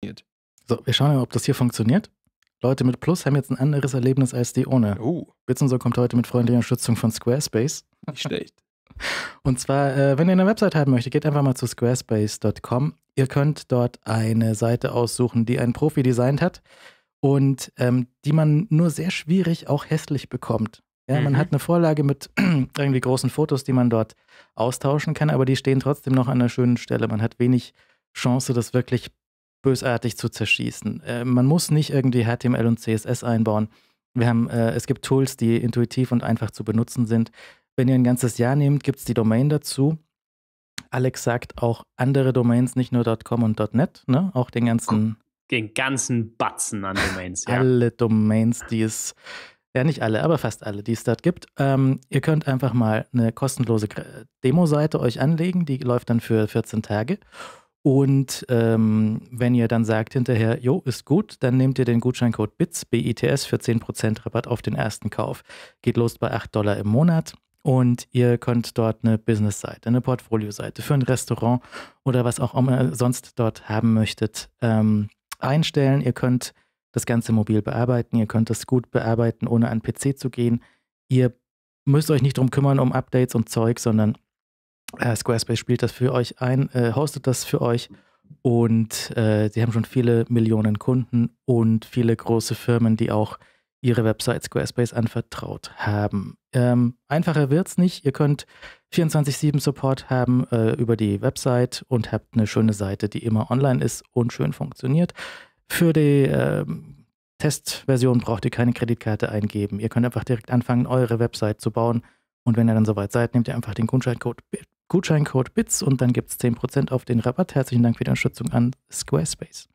funktioniert. So, wir schauen mal, ob das hier funktioniert. Leute mit Plus haben jetzt ein anderes Erlebnis als die ohne. Oh. Bits und so kommt heute mit freundlicher Unterstützung von Squarespace. Nicht schlecht. Und zwar, äh, wenn ihr eine Website haben möchtet, geht einfach mal zu squarespace.com. Ihr könnt dort eine Seite aussuchen, die ein Profi designt hat und ähm, die man nur sehr schwierig auch hässlich bekommt. Ja, mhm. man hat eine Vorlage mit irgendwie großen Fotos, die man dort austauschen kann, aber die stehen trotzdem noch an einer schönen Stelle. Man hat wenig Chance, das wirklich bösartig zu zerschießen. Äh, man muss nicht irgendwie HTML und CSS einbauen. Wir haben, äh, es gibt Tools, die intuitiv und einfach zu benutzen sind. Wenn ihr ein ganzes Jahr nehmt, gibt es die Domain dazu. Alex sagt auch andere Domains, nicht nur .com und .net, ne? auch den ganzen... Den ganzen Batzen an Domains, ja. Alle Domains, die es... Ja, nicht alle, aber fast alle, die es dort gibt. Ähm, ihr könnt einfach mal eine kostenlose Demo-Seite euch anlegen, die läuft dann für 14 Tage. Und ähm, wenn ihr dann sagt hinterher, jo, ist gut, dann nehmt ihr den Gutscheincode BITS, B-I-T-S, für 10% Rabatt auf den ersten Kauf. Geht los bei 8 Dollar im Monat. Und ihr könnt dort eine Business-Seite, eine Portfolio-Seite für ein Restaurant oder was auch immer sonst dort haben möchtet, ähm, einstellen. Ihr könnt das Ganze mobil bearbeiten. Ihr könnt es gut bearbeiten, ohne an PC zu gehen. Ihr müsst euch nicht darum kümmern um Updates und Zeug, sondern äh, Squarespace spielt das für euch ein, äh, hostet das für euch und äh, sie haben schon viele Millionen Kunden und viele große Firmen, die auch ihre Website Squarespace anvertraut haben. Ähm, einfacher es nicht. Ihr könnt 24/7 Support haben äh, über die Website und habt eine schöne Seite, die immer online ist und schön funktioniert. Für die ähm, Testversion braucht ihr keine Kreditkarte eingeben. Ihr könnt einfach direkt anfangen, eure Website zu bauen. Und wenn ihr dann soweit seid, nehmt ihr einfach den Gutscheincode Gutscheincode BITS und dann gibt es 10% auf den Rabatt. Herzlichen Dank für die Unterstützung an Squarespace.